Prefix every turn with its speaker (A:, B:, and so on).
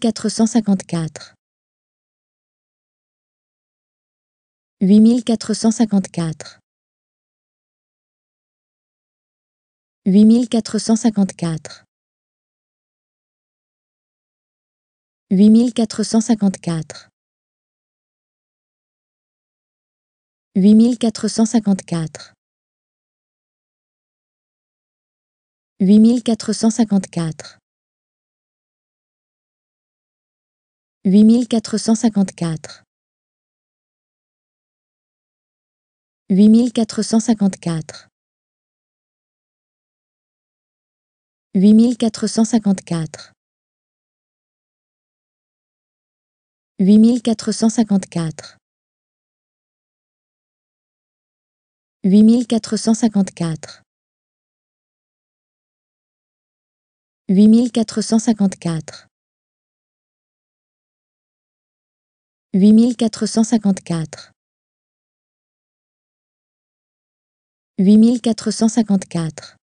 A: quatre cent cinquante-quatre huit quatre cent cinquante-quatre huit quatre cent cinquante-quatre huit quatre cent cinquante-quatre huit quatre cent cinquante-quatre huit quatre cent cinquante-quatre 8454 8454 8454 8454 8454 8454 Huit mille quatre cent cinquante-quatre. Huit mille quatre cent cinquante-quatre.